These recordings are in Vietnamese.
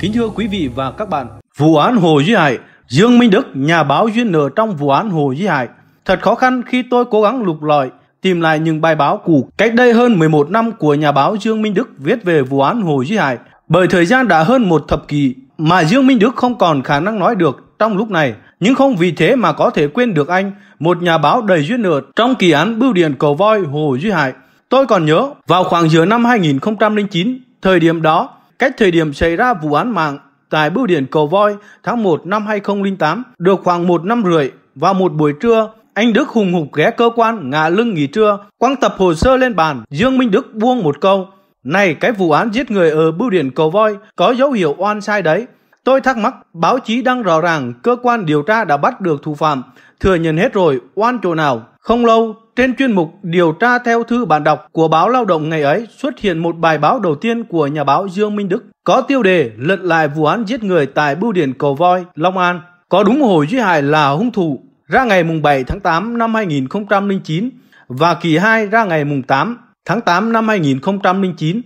Kính thưa quý vị và các bạn, vụ án Hồ Duy Hải, Dương Minh Đức, nhà báo duyên nợ trong vụ án Hồ Duy Hải. Thật khó khăn khi tôi cố gắng lục lọi, tìm lại những bài báo cũ cách đây hơn 11 năm của nhà báo Dương Minh Đức viết về vụ án Hồ Duy Hải. Bởi thời gian đã hơn một thập kỷ mà Dương Minh Đức không còn khả năng nói được trong lúc này, nhưng không vì thế mà có thể quên được anh, một nhà báo đầy duyên nợ trong kỳ án bưu điện cầu voi Hồ Duy Hải. Tôi còn nhớ, vào khoảng giữa năm 2009, thời điểm đó, cách thời điểm xảy ra vụ án mạng tại bưu điện cầu voi tháng 1 năm 2008, được khoảng một năm rưỡi, vào một buổi trưa, anh Đức hùng hục ghé cơ quan ngả lưng nghỉ trưa, quăng tập hồ sơ lên bàn, Dương Minh Đức buông một câu. Này cái vụ án giết người ở bưu điện cầu voi có dấu hiệu oan sai đấy, Tôi thắc mắc, báo chí đang rõ ràng cơ quan điều tra đã bắt được thủ phạm, thừa nhận hết rồi, oan chỗ nào. Không lâu, trên chuyên mục Điều tra theo thư bản đọc của báo Lao động ngày ấy xuất hiện một bài báo đầu tiên của nhà báo Dương Minh Đức có tiêu đề lật lại vụ án giết người tại bưu điện Cầu Voi, Long An. Có đúng Hồ Duy Hải là hung thủ ra ngày mùng 7 tháng 8 năm 2009 và kỳ 2 ra ngày mùng 8 tháng 8 năm 2009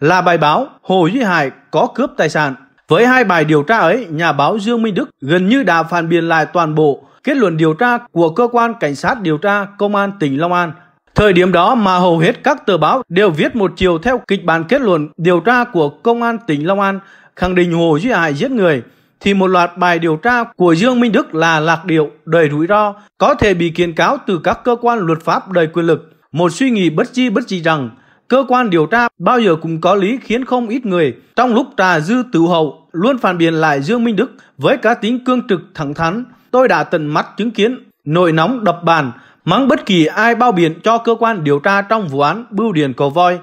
là bài báo Hồ Duy Hải có cướp tài sản với hai bài điều tra ấy, nhà báo Dương Minh Đức gần như đã phản biện lại toàn bộ kết luận điều tra của cơ quan cảnh sát điều tra công an tỉnh Long An. Thời điểm đó mà hầu hết các tờ báo đều viết một chiều theo kịch bản kết luận điều tra của công an tỉnh Long An khẳng định Hồ Duy Hải giết người thì một loạt bài điều tra của Dương Minh Đức là lạc điệu, đầy rủi ro, có thể bị kiện cáo từ các cơ quan luật pháp đầy quyền lực. Một suy nghĩ bất chi bất chi rằng cơ quan điều tra bao giờ cũng có lý khiến không ít người trong lúc trà dư tử hậu luôn phản biện lại Dương Minh Đức với cá tính cương trực thẳng thắn. Tôi đã tận mắt chứng kiến nổi nóng đập bàn, mắng bất kỳ ai bao biện cho cơ quan điều tra trong vụ án bưu điện cầu voi.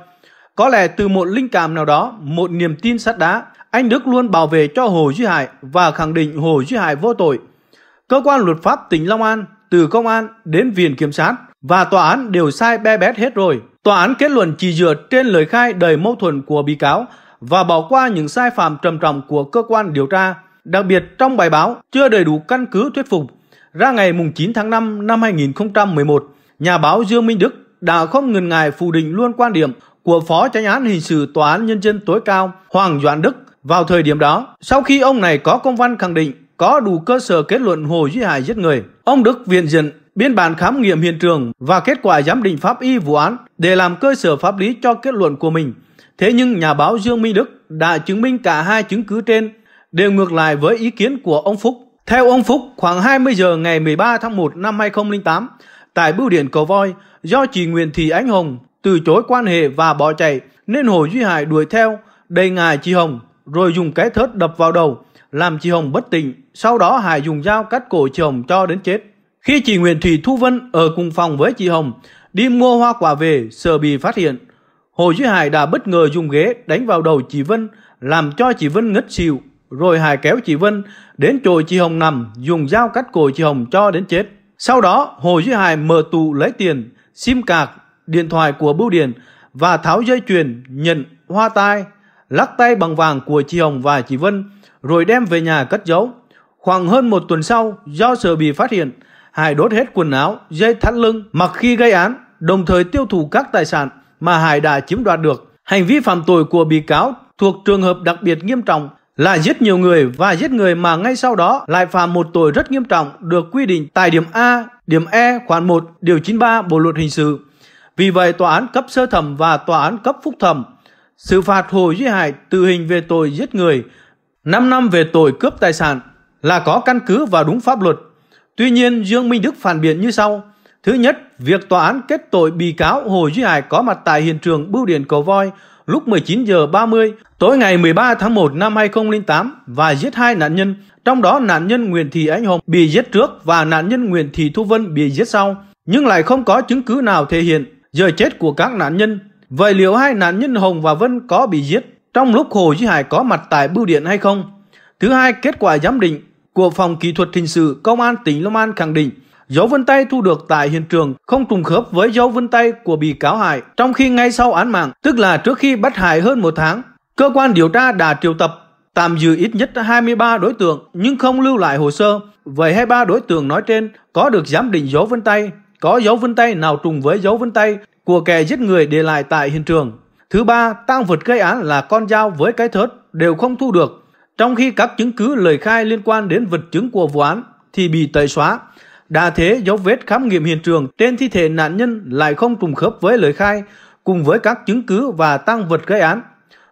Có lẽ từ một linh cảm nào đó, một niềm tin sắt đá, anh Đức luôn bảo vệ cho Hồ Duy Hải và khẳng định Hồ Duy Hải vô tội. Cơ quan luật pháp tỉnh Long An, từ công an đến viện kiểm sát và tòa án đều sai be bét hết rồi. Tòa án kết luận chỉ dựa trên lời khai đầy mâu thuẫn của bị cáo và bỏ qua những sai phạm trầm trọng của cơ quan điều tra, đặc biệt trong bài báo chưa đầy đủ căn cứ thuyết phục. Ra ngày 9 tháng 5 năm 2011, nhà báo Dương Minh Đức đã không ngần ngại phủ định luôn quan điểm của Phó tránh án Hình sự Tòa án Nhân dân tối cao Hoàng Doãn Đức vào thời điểm đó, sau khi ông này có công văn khẳng định có đủ cơ sở kết luận Hồ Duy Hải giết người, ông Đức viện diện biên bản khám nghiệm hiện trường và kết quả giám định pháp y vụ án để làm cơ sở pháp lý cho kết luận của mình. Thế nhưng nhà báo Dương Minh Đức đã chứng minh cả hai chứng cứ trên đều ngược lại với ý kiến của ông Phúc. Theo ông Phúc, khoảng 20 giờ ngày 13 tháng 1 năm 2008, tại bưu điện Cầu Voi, do chị Nguyễn Thị Ánh Hồng từ chối quan hệ và bỏ chạy, nên Hồ Duy Hải đuổi theo, đầy ngài chị Hồng, rồi dùng cái thớt đập vào đầu, làm chị Hồng bất tỉnh, sau đó Hải dùng dao cắt cổ chị Hồng cho đến chết. Khi chị Nguyễn Thị Thu Vân ở cùng phòng với chị Hồng, đi mua hoa quả về, sợ bị phát hiện, Hồ Duy Hải đã bất ngờ dùng ghế đánh vào đầu chị Vân, làm cho chị Vân ngất xỉu, rồi Hải kéo chị Vân đến chỗ chị Hồng nằm, dùng dao cắt cổ chị Hồng cho đến chết. Sau đó, Hồ Duy Hải mở tủ lấy tiền, sim cạc, điện thoại của Bưu Điền và tháo dây chuyền, nhận, hoa tai, lắc tay bằng vàng của chị Hồng và chị Vân, rồi đem về nhà cất giấu. Khoảng hơn một tuần sau, do sợ bị phát hiện, Hải đốt hết quần áo, dây thắt lưng mặc khi gây án, đồng thời tiêu thụ các tài sản mà Hải đã chiếm đoạt được. Hành vi phạm tội của bị cáo thuộc trường hợp đặc biệt nghiêm trọng là giết nhiều người và giết người mà ngay sau đó lại phạm một tội rất nghiêm trọng được quy định tại điểm A, điểm E khoản 1, điều 93 Bộ luật hình sự. Vì vậy, tòa án cấp sơ thẩm và tòa án cấp phúc thẩm xử phạt Hồ Duy Hải tử hình về tội giết người, 5 năm về tội cướp tài sản là có căn cứ và đúng pháp luật. Tuy nhiên, Dương Minh Đức phản biện như sau – Thứ nhất, việc tòa án kết tội bị cáo Hồ Duy Hải có mặt tại hiện trường bưu điện Cầu Voi lúc 19 giờ 30 tối ngày 13 tháng 1 năm 2008 và giết hai nạn nhân, trong đó nạn nhân Nguyễn Thị Ánh Hồng bị giết trước và nạn nhân Nguyễn Thị Thu Vân bị giết sau, nhưng lại không có chứng cứ nào thể hiện giờ chết của các nạn nhân. Vậy liệu hai nạn nhân Hồng và Vân có bị giết trong lúc Hồ Duy Hải có mặt tại bưu điện hay không? Thứ hai, kết quả giám định của Phòng Kỹ thuật Hình sự Công an tỉnh Long An khẳng định Dấu vân tay thu được tại hiện trường không trùng khớp với dấu vân tay của bị cáo Hải, trong khi ngay sau án mạng, tức là trước khi bắt Hải hơn một tháng, cơ quan điều tra đã triệu tập tạm giữ ít nhất 23 đối tượng nhưng không lưu lại hồ sơ. Vậy 23 đối tượng nói trên có được giám định dấu vân tay, có dấu vân tay nào trùng với dấu vân tay của kẻ giết người để lại tại hiện trường. Thứ ba, tang vật gây án là con dao với cái thớt đều không thu được, trong khi các chứng cứ lời khai liên quan đến vật chứng của vụ án thì bị tẩy xóa. Đã thế, dấu vết khám nghiệm hiện trường trên thi thể nạn nhân lại không trùng khớp với lời khai, cùng với các chứng cứ và tăng vật gây án.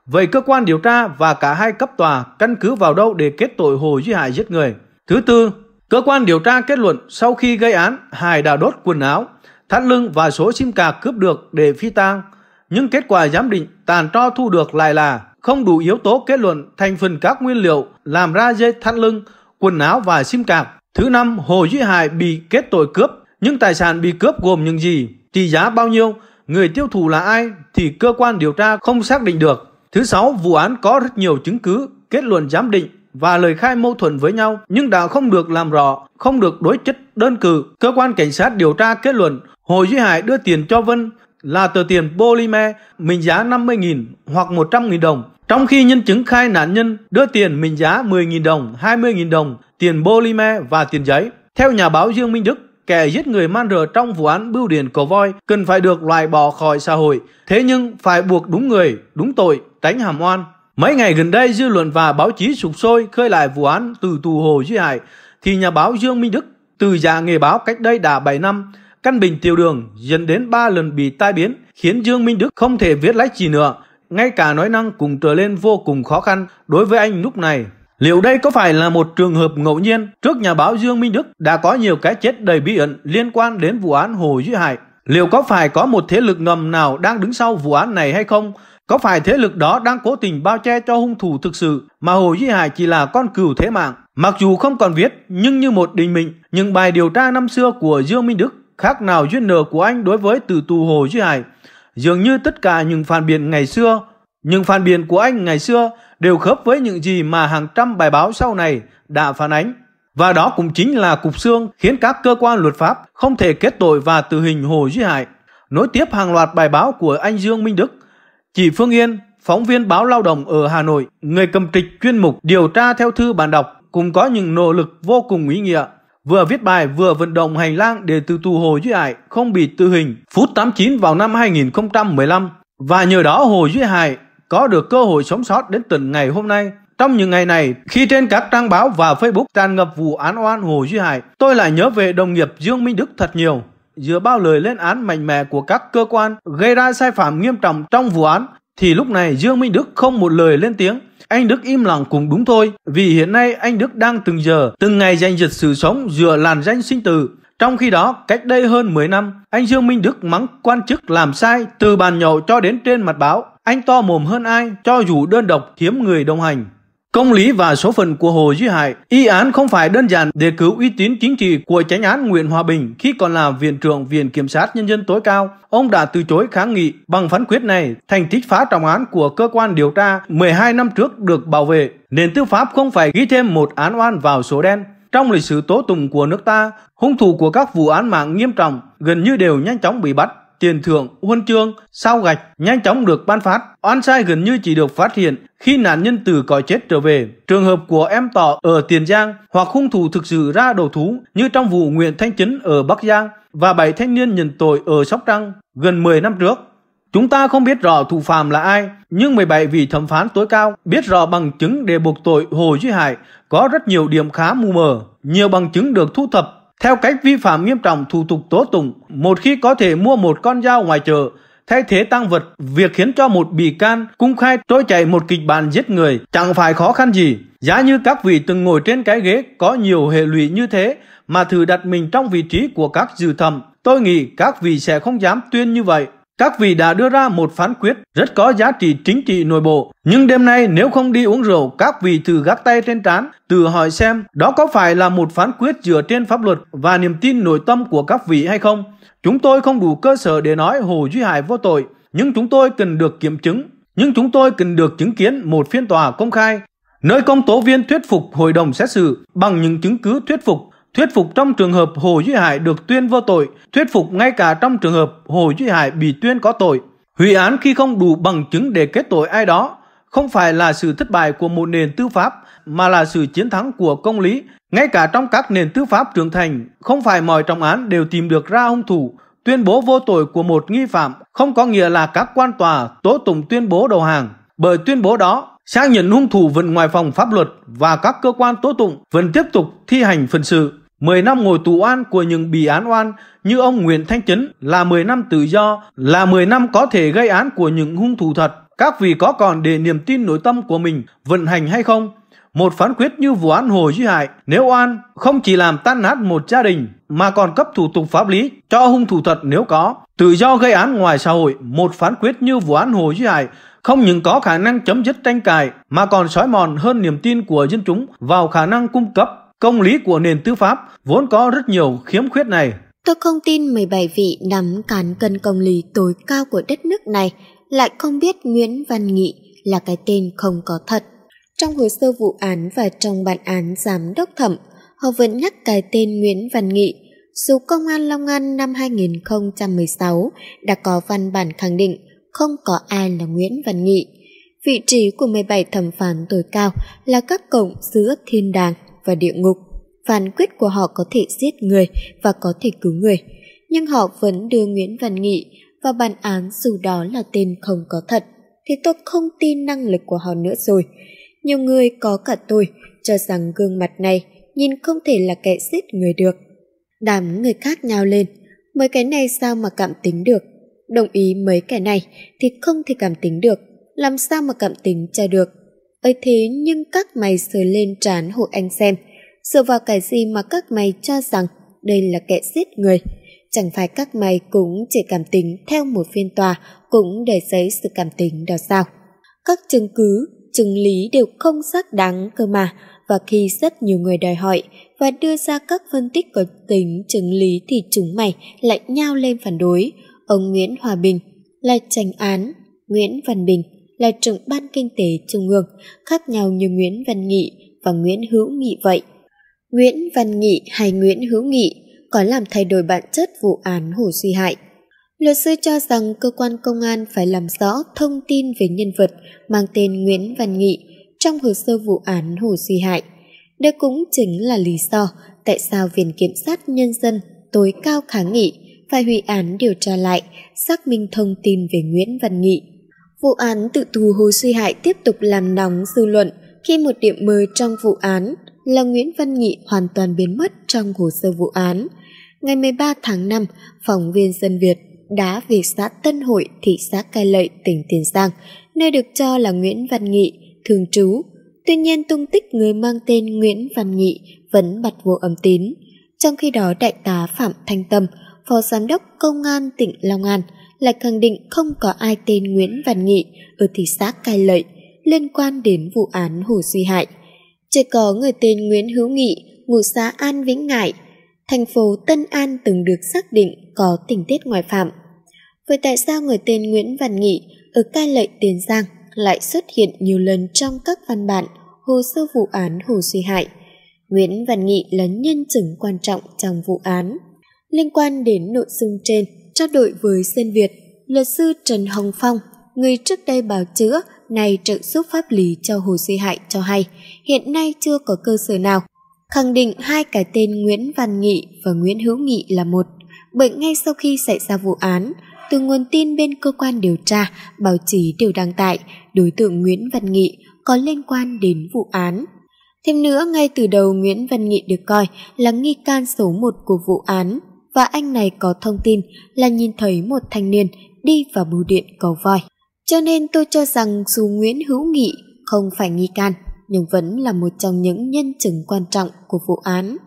Vậy cơ quan điều tra và cả hai cấp tòa căn cứ vào đâu để kết tội Hồ Duy Hải giết người? Thứ tư, cơ quan điều tra kết luận sau khi gây án, Hải đã đốt quần áo, thắt lưng và số sim card cướp được để phi tang. Nhưng kết quả giám định tàn tro thu được lại là không đủ yếu tố kết luận thành phần các nguyên liệu làm ra dây thắt lưng, quần áo và sim card. Thứ năm, Hồ Duy Hải bị kết tội cướp. Những tài sản bị cướp gồm những gì, trị giá bao nhiêu, người tiêu thụ là ai thì cơ quan điều tra không xác định được. Thứ sáu, vụ án có rất nhiều chứng cứ, kết luận giám định và lời khai mâu thuẫn với nhau nhưng đã không được làm rõ, không được đối chất đơn cử. Cơ quan cảnh sát điều tra kết luận Hồ Duy Hải đưa tiền cho Vân là tờ tiền polymer mệnh giá 50.000 hoặc 100.000 đồng. Trong khi nhân chứng khai nạn nhân đưa tiền mệnh giá 10.000 đồng, 20.000 đồng tiền polymer và tiền giấy. Theo nhà báo Dương Minh Đức, kẻ giết người man rợ trong vụ án bưu điện cổ voi cần phải được loại bỏ khỏi xã hội. Thế nhưng phải buộc đúng người, đúng tội, tránh hàm oan. Mấy ngày gần đây, dư luận và báo chí sục sôi khơi lại vụ án từ tù hồ Duy Hải, thì nhà báo Dương Minh Đức, từ già nghề báo cách đây đã 7 năm, căn bệnh tiểu đường dẫn đến 3 lần bị tai biến, khiến Dương Minh Đức không thể viết lách gì nữa. Ngay cả nói năng cũng trở lên vô cùng khó khăn đối với anh lúc này. Liệu đây có phải là một trường hợp ngẫu nhiên? Trước nhà báo Dương Minh Đức đã có nhiều cái chết đầy bí ẩn liên quan đến vụ án Hồ Duy Hải. Liệu có phải có một thế lực ngầm nào đang đứng sau vụ án này hay không? Có phải thế lực đó đang cố tình bao che cho hung thủ thực sự mà Hồ Duy Hải chỉ là con cừu thế mạng? Mặc dù không còn viết nhưng như một định mệnh, những bài điều tra năm xưa của Dương Minh Đức khác nào duyên nợ của anh đối với tử tù Hồ Duy Hải. Dường như tất cả những phản biện ngày xưa, những phản biện của anh ngày xưa đều khớp với những gì mà hàng trăm bài báo sau này đã phản ánh. Và đó cũng chính là cục xương khiến các cơ quan luật pháp không thể kết tội và tử hình Hồ Duy Hải. Nối tiếp hàng loạt bài báo của anh Dương Minh Đức, chị Phương Yên, phóng viên báo Lao động ở Hà Nội, người cầm trịch chuyên mục điều tra theo thư bản đọc cũng có những nỗ lực vô cùng ý nghĩa. Vừa viết bài vừa vận động hành lang để từ tù Hồ Duy Hải không bị tử hình phút 89 vào năm 2015 và nhờ đó Hồ Duy Hải có được cơ hội sống sót đến tận ngày hôm nay. Trong những ngày này, khi trên các trang báo và Facebook tràn ngập vụ án oan Hồ Duy Hải, tôi lại nhớ về đồng nghiệp Dương Minh Đức thật nhiều. Giữa bao lời lên án mạnh mẽ của các cơ quan gây ra sai phạm nghiêm trọng trong vụ án, thì lúc này Dương Minh Đức không một lời lên tiếng. Anh Đức im lặng cũng đúng thôi, vì hiện nay anh Đức đang từng giờ, từng ngày giành giật sự sống dựa làn danh sinh tử. Trong khi đó, cách đây hơn 10 năm, anh Dương Minh Đức mắng quan chức làm sai từ bàn nhậu cho đến trên mặt báo anh to mồm hơn ai cho dù đơn độc hiếm người đồng hành. Công lý và số phận của Hồ Duy Hải, y án không phải đơn giản để cứu uy tín chính trị của chánh án Nguyễn Hòa Bình khi còn là Viện trưởng Viện Kiểm sát Nhân dân tối cao. Ông đã từ chối kháng nghị bằng phán quyết này, thành tích phá trọng án của cơ quan điều tra 12 năm trước được bảo vệ. Nền tư pháp không phải ghi thêm một án oan vào số đen. Trong lịch sử tố tụng của nước ta, hung thủ của các vụ án mạng nghiêm trọng gần như đều nhanh chóng bị bắt tiền thưởng, huân chương, sao gạch nhanh chóng được ban phát. Oan sai gần như chỉ được phát hiện khi nạn nhân từ cõi chết trở về. Trường hợp của em tỏ ở Tiền Giang hoặc hung thủ thực sự ra đầu thú như trong vụ Nguyễn Thanh Chấn ở Bắc Giang và bảy thanh niên nhận tội ở Sóc Trăng gần 10 năm trước. Chúng ta không biết rõ thủ phạm là ai, nhưng 17 vị thẩm phán tối cao biết rõ bằng chứng để buộc tội Hồ Duy Hải có rất nhiều điểm khá mù mờ. Nhiều bằng chứng được thu thập theo cách vi phạm nghiêm trọng thủ tục tố tụng, một khi có thể mua một con dao ngoài chợ, thay thế tăng vật, việc khiến cho một bị can cung khai trôi chạy một kịch bản giết người chẳng phải khó khăn gì. Giá như các vị từng ngồi trên cái ghế có nhiều hệ lụy như thế mà thử đặt mình trong vị trí của các dự thẩm, tôi nghĩ các vị sẽ không dám tuyên như vậy các vị đã đưa ra một phán quyết rất có giá trị chính trị nội bộ. Nhưng đêm nay nếu không đi uống rượu, các vị thử gác tay trên trán, tự hỏi xem đó có phải là một phán quyết dựa trên pháp luật và niềm tin nội tâm của các vị hay không. Chúng tôi không đủ cơ sở để nói Hồ Duy Hải vô tội, nhưng chúng tôi cần được kiểm chứng. Nhưng chúng tôi cần được chứng kiến một phiên tòa công khai, nơi công tố viên thuyết phục hội đồng xét xử bằng những chứng cứ thuyết phục Thuyết phục trong trường hợp Hồ Duy Hải được tuyên vô tội, thuyết phục ngay cả trong trường hợp Hồ Duy Hải bị tuyên có tội. Hủy án khi không đủ bằng chứng để kết tội ai đó không phải là sự thất bại của một nền tư pháp mà là sự chiến thắng của công lý. Ngay cả trong các nền tư pháp trưởng thành, không phải mọi trọng án đều tìm được ra hung thủ. Tuyên bố vô tội của một nghi phạm không có nghĩa là các quan tòa tố tụng tuyên bố đầu hàng. Bởi tuyên bố đó, xác nhận hung thủ vẫn ngoài phòng pháp luật và các cơ quan tố tụng vẫn tiếp tục thi hành phần sự. 10 năm ngồi tù oan của những bị án oan như ông Nguyễn Thanh Chấn là 10 năm tự do, là 10 năm có thể gây án của những hung thủ thật. Các vị có còn để niềm tin nội tâm của mình vận hành hay không? Một phán quyết như vụ án Hồ Duy Hải, nếu oan không chỉ làm tan nát một gia đình mà còn cấp thủ tục pháp lý cho hung thủ thật nếu có. Tự do gây án ngoài xã hội, một phán quyết như vụ án Hồ Duy Hải không những có khả năng chấm dứt tranh cãi mà còn sói mòn hơn niềm tin của dân chúng vào khả năng cung cấp Công lý của nền tư pháp vốn có rất nhiều khiếm khuyết này. Tôi không tin 17 vị nắm cán cân công lý tối cao của đất nước này lại không biết Nguyễn Văn Nghị là cái tên không có thật. Trong hồ sơ vụ án và trong bản án giám đốc thẩm, họ vẫn nhắc cái tên Nguyễn Văn Nghị. Dù Công an Long An năm 2016 đã có văn bản khẳng định không có ai là Nguyễn Văn Nghị. Vị trí của 17 thẩm phán tối cao là các cổng giữa thiên đàng và địa ngục. Phán quyết của họ có thể giết người và có thể cứu người, nhưng họ vẫn đưa Nguyễn Văn Nghị và bản án dù đó là tên không có thật, thì tôi không tin năng lực của họ nữa rồi. Nhiều người có cả tôi cho rằng gương mặt này nhìn không thể là kẻ giết người được. Đám người khác nhào lên, mấy cái này sao mà cảm tính được? Đồng ý mấy kẻ này thì không thể cảm tính được, làm sao mà cảm tính cho được? ấy thế nhưng các mày sờ lên trán hội anh xem dựa vào cái gì mà các mày cho rằng đây là kẻ giết người chẳng phải các mày cũng chỉ cảm tính theo một phiên tòa cũng để giấy sự cảm tính đó sao các chứng cứ chứng lý đều không xác đáng cơ mà và khi rất nhiều người đòi hỏi và đưa ra các phân tích có tính chứng lý thì chúng mày lại nhao lên phản đối ông nguyễn hòa bình là tranh án nguyễn văn bình là trưởng ban kinh tế trung ương, khác nhau như Nguyễn Văn Nghị và Nguyễn Hữu Nghị vậy. Nguyễn Văn Nghị hay Nguyễn Hữu Nghị có làm thay đổi bản chất vụ án Hồ Duy Hại. Luật sư cho rằng cơ quan công an phải làm rõ thông tin về nhân vật mang tên Nguyễn Văn Nghị trong hồ sơ vụ án Hồ Duy Hại. Đây cũng chính là lý do tại sao Viện Kiểm sát Nhân dân tối cao kháng nghị phải hủy án điều tra lại, xác minh thông tin về Nguyễn Văn Nghị. Vụ án tự tù Hồ suy hại tiếp tục làm nóng dư luận khi một điểm mới trong vụ án là Nguyễn Văn Nghị hoàn toàn biến mất trong hồ sơ vụ án. Ngày 13 tháng 5, phóng viên Dân Việt đã về xã Tân Hội, thị xã Cai Lậy, tỉnh Tiền Giang, nơi được cho là Nguyễn Văn Nghị, thường trú. Tuy nhiên tung tích người mang tên Nguyễn Văn Nghị vẫn bật vô âm tín. Trong khi đó đại tá Phạm Thanh Tâm, Phó Giám đốc Công an tỉnh Long An, lại khẳng định không có ai tên Nguyễn Văn Nghị ở thị xã Cai Lậy liên quan đến vụ án Hồ Duy Hại. Chỉ có người tên Nguyễn Hữu Nghị, ngụ xã An Vĩnh Ngại, thành phố Tân An từng được xác định có tình tiết ngoại phạm. Vậy tại sao người tên Nguyễn Văn Nghị ở Cai Lậy Tiền Giang lại xuất hiện nhiều lần trong các văn bản hồ sơ vụ án Hồ Duy Hại? Nguyễn Văn Nghị là nhân chứng quan trọng trong vụ án. Liên quan đến nội dung trên, trao đổi với Sơn Việt, luật sư Trần Hồng Phong, người trước đây bào chữa, nay trợ giúp pháp lý cho Hồ Duy Hại cho hay, hiện nay chưa có cơ sở nào khẳng định hai cái tên Nguyễn Văn Nghị và Nguyễn Hữu Nghị là một. Bởi ngay sau khi xảy ra vụ án, từ nguồn tin bên cơ quan điều tra, báo chí đều đăng tải đối tượng Nguyễn Văn Nghị có liên quan đến vụ án. Thêm nữa, ngay từ đầu Nguyễn Văn Nghị được coi là nghi can số một của vụ án, và anh này có thông tin là nhìn thấy một thanh niên đi vào bưu điện cầu voi. Cho nên tôi cho rằng dù Nguyễn Hữu Nghị không phải nghi can, nhưng vẫn là một trong những nhân chứng quan trọng của vụ án.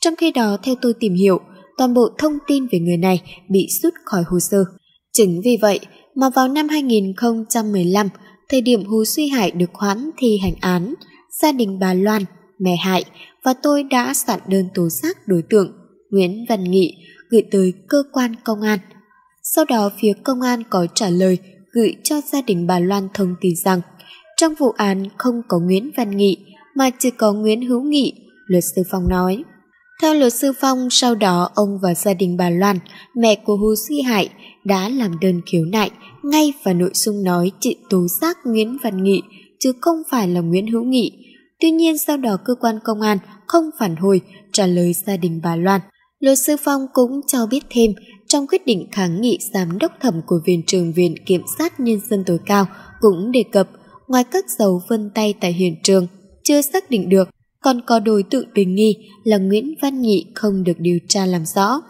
Trong khi đó, theo tôi tìm hiểu, toàn bộ thông tin về người này bị rút khỏi hồ sơ. Chính vì vậy mà vào năm 2015, thời điểm hồ Suy Hải được hoãn thi hành án, gia đình bà Loan, mẹ Hải và tôi đã soạn đơn tố giác đối tượng Nguyễn Văn Nghị gửi tới cơ quan công an. Sau đó phía công an có trả lời gửi cho gia đình bà Loan thông tin rằng trong vụ án không có Nguyễn Văn Nghị mà chỉ có Nguyễn Hữu Nghị, luật sư Phong nói. Theo luật sư Phong, sau đó ông và gia đình bà Loan, mẹ của Hồ Suy Hải, đã làm đơn khiếu nại ngay và nội dung nói chị tố giác Nguyễn Văn Nghị chứ không phải là Nguyễn Hữu Nghị. Tuy nhiên sau đó cơ quan công an không phản hồi trả lời gia đình bà Loan. Luật sư Phong cũng cho biết thêm, trong quyết định kháng nghị giám đốc thẩm của viện trường viện kiểm sát nhân dân tối cao cũng đề cập ngoài các dấu vân tay tại hiện trường chưa xác định được còn có đối tượng tình nghi là Nguyễn Văn Nhị không được điều tra làm rõ.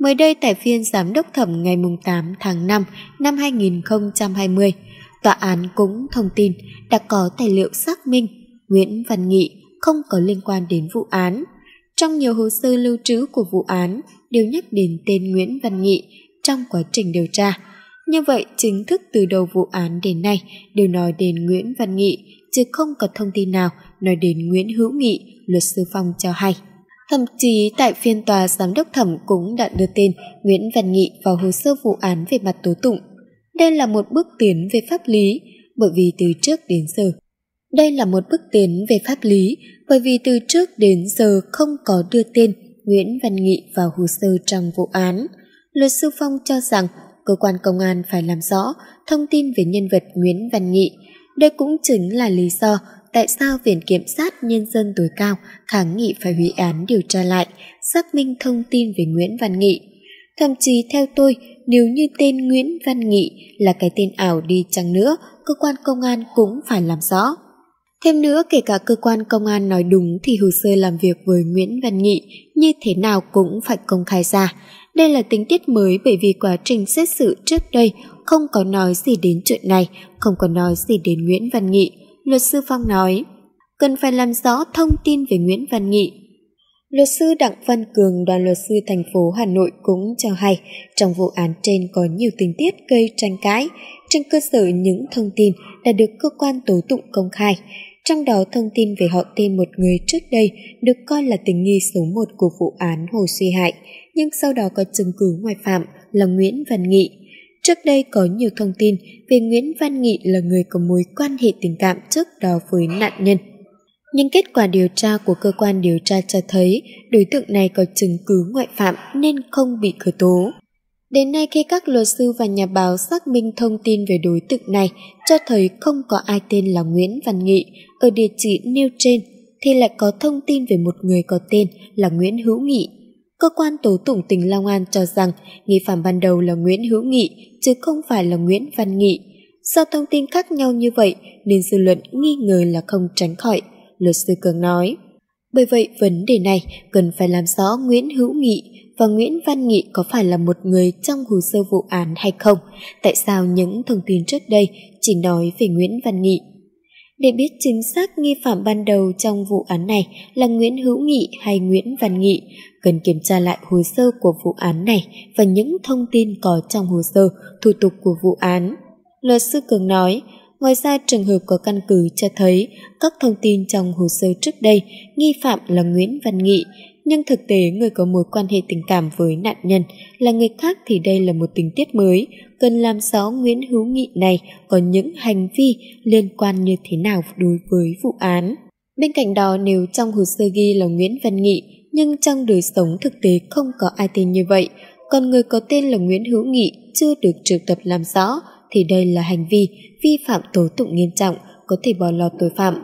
Mới đây tại phiên giám đốc thẩm ngày 8 tháng 5 năm 2020, tòa án cũng thông tin đã có tài liệu xác minh Nguyễn Văn Nghị không có liên quan đến vụ án. Trong nhiều hồ sơ lưu trữ của vụ án đều nhắc đến tên Nguyễn Văn Nghị trong quá trình điều tra. Như vậy, chính thức từ đầu vụ án đến nay đều nói đến Nguyễn Văn Nghị, chứ không có thông tin nào nói đến Nguyễn Hữu Nghị, luật sư Phong cho hay. Thậm chí tại phiên tòa giám đốc thẩm cũng đã đưa tên Nguyễn Văn Nghị vào hồ sơ vụ án về mặt tố tụng. Đây là một bước tiến về pháp lý, bởi vì từ trước đến giờ đây là một bước tiến về pháp lý bởi vì từ trước đến giờ không có đưa tên Nguyễn Văn Nghị vào hồ sơ trong vụ án. Luật sư Phong cho rằng cơ quan công an phải làm rõ thông tin về nhân vật Nguyễn Văn Nghị. Đây cũng chính là lý do tại sao Viện Kiểm sát Nhân dân tối cao kháng nghị phải hủy án điều tra lại, xác minh thông tin về Nguyễn Văn Nghị. Thậm chí theo tôi, nếu như tên Nguyễn Văn Nghị là cái tên ảo đi chăng nữa, cơ quan công an cũng phải làm rõ. Thêm nữa, kể cả cơ quan công an nói đúng thì hồ sơ làm việc với Nguyễn Văn Nghị như thế nào cũng phải công khai ra. Đây là tính tiết mới bởi vì quá trình xét xử trước đây không có nói gì đến chuyện này, không có nói gì đến Nguyễn Văn Nghị. Luật sư Phong nói, cần phải làm rõ thông tin về Nguyễn Văn Nghị. Luật sư Đặng Văn Cường, đoàn luật sư thành phố Hà Nội cũng cho hay, trong vụ án trên có nhiều tình tiết gây tranh cãi, trên cơ sở những thông tin đã được cơ quan tố tụng công khai trong đó thông tin về họ tên một người trước đây được coi là tình nghi số một của vụ án Hồ Suy Hại, nhưng sau đó có chứng cứ ngoại phạm là Nguyễn Văn Nghị. Trước đây có nhiều thông tin về Nguyễn Văn Nghị là người có mối quan hệ tình cảm trước đó với nạn nhân. Nhưng kết quả điều tra của cơ quan điều tra cho thấy đối tượng này có chứng cứ ngoại phạm nên không bị khởi tố. Đến nay khi các luật sư và nhà báo xác minh thông tin về đối tượng này cho thấy không có ai tên là Nguyễn Văn Nghị ở địa chỉ nêu trên thì lại có thông tin về một người có tên là Nguyễn Hữu Nghị. Cơ quan tố tụng tỉnh Long An cho rằng nghi phạm ban đầu là Nguyễn Hữu Nghị chứ không phải là Nguyễn Văn Nghị. Do thông tin khác nhau như vậy nên dư luận nghi ngờ là không tránh khỏi, luật sư Cường nói. Bởi vậy vấn đề này cần phải làm rõ Nguyễn Hữu Nghị và Nguyễn Văn Nghị có phải là một người trong hồ sơ vụ án hay không, tại sao những thông tin trước đây chỉ nói về Nguyễn Văn Nghị. Để biết chính xác nghi phạm ban đầu trong vụ án này là Nguyễn Hữu Nghị hay Nguyễn Văn Nghị, cần kiểm tra lại hồ sơ của vụ án này và những thông tin có trong hồ sơ, thủ tục của vụ án. Luật sư Cường nói, Ngoài ra, trường hợp có căn cứ cho thấy các thông tin trong hồ sơ trước đây nghi phạm là Nguyễn Văn Nghị nhưng thực tế người có mối quan hệ tình cảm với nạn nhân là người khác thì đây là một tình tiết mới, cần làm rõ Nguyễn Hữu Nghị này có những hành vi liên quan như thế nào đối với vụ án. Bên cạnh đó nếu trong hồ sơ ghi là Nguyễn Văn Nghị, nhưng trong đời sống thực tế không có ai tên như vậy, còn người có tên là Nguyễn Hữu Nghị chưa được triệu tập làm rõ thì đây là hành vi vi phạm tố tụng nghiêm trọng, có thể bỏ lọt tội phạm.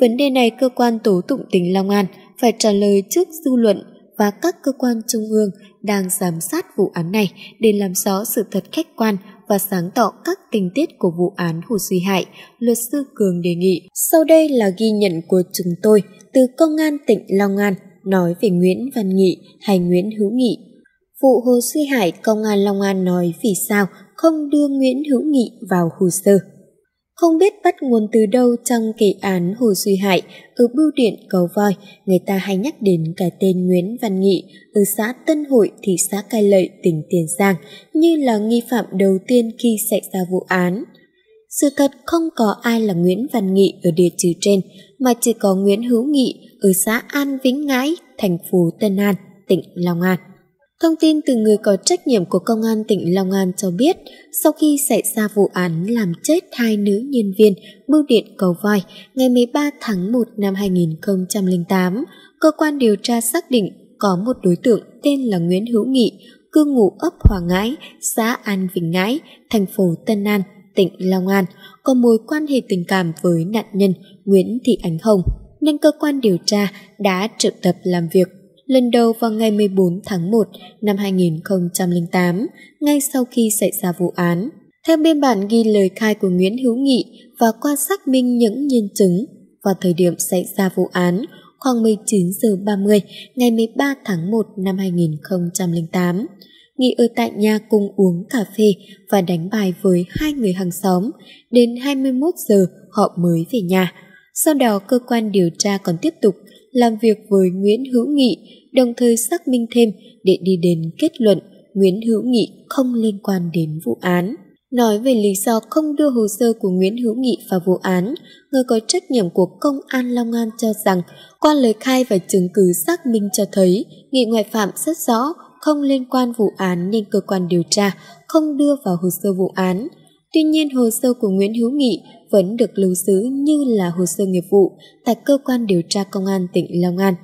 Vấn đề này cơ quan tố tụng tỉnh Long An phải trả lời trước dư luận và các cơ quan trung ương đang giám sát vụ án này để làm rõ sự thật khách quan và sáng tỏ các tình tiết của vụ án Hồ Duy Hải, luật sư Cường đề nghị. Sau đây là ghi nhận của chúng tôi từ Công an tỉnh Long An nói về Nguyễn Văn Nghị hay Nguyễn Hữu Nghị. Vụ Hồ Duy Hải, Công an Long An nói vì sao không đưa Nguyễn Hữu Nghị vào hồ sơ. Không biết bắt nguồn từ đâu trong kỳ án Hồ Duy Hải ở Bưu Điện Cầu Voi, người ta hay nhắc đến cái tên Nguyễn Văn Nghị ở xã Tân Hội, thị xã Cai Lậy, tỉnh Tiền Giang như là nghi phạm đầu tiên khi xảy ra vụ án. Sự thật không có ai là Nguyễn Văn Nghị ở địa chỉ trên, mà chỉ có Nguyễn Hữu Nghị ở xã An Vĩnh Ngãi, thành phố Tân An, tỉnh Long An. Thông tin từ người có trách nhiệm của Công an tỉnh Long An cho biết, sau khi xảy ra vụ án làm chết hai nữ nhân viên bưu điện cầu voi ngày 13 tháng 1 năm 2008, cơ quan điều tra xác định có một đối tượng tên là Nguyễn Hữu Nghị, cư ngụ ấp Hòa Ngãi, xã An Vĩnh Ngãi, thành phố Tân An, tỉnh Long An, có mối quan hệ tình cảm với nạn nhân Nguyễn Thị Ánh Hồng, nên cơ quan điều tra đã triệu tập làm việc lần đầu vào ngày 14 tháng 1 năm 2008, ngay sau khi xảy ra vụ án. Theo biên bản ghi lời khai của Nguyễn Hữu Nghị và qua xác minh những nhân chứng, vào thời điểm xảy ra vụ án, khoảng 19 giờ 30 ngày 13 tháng 1 năm 2008, Nghị ở tại nhà cùng uống cà phê và đánh bài với hai người hàng xóm. Đến 21 giờ họ mới về nhà. Sau đó cơ quan điều tra còn tiếp tục làm việc với Nguyễn Hữu Nghị, đồng thời xác minh thêm để đi đến kết luận Nguyễn Hữu Nghị không liên quan đến vụ án. Nói về lý do không đưa hồ sơ của Nguyễn Hữu Nghị vào vụ án, người có trách nhiệm của Công an Long An cho rằng qua lời khai và chứng cứ xác minh cho thấy Nghị ngoại phạm rất rõ không liên quan vụ án nên cơ quan điều tra không đưa vào hồ sơ vụ án. Tuy nhiên hồ sơ của Nguyễn Hữu Nghị vẫn được lưu giữ như là hồ sơ nghiệp vụ tại cơ quan điều tra công an tỉnh Long An.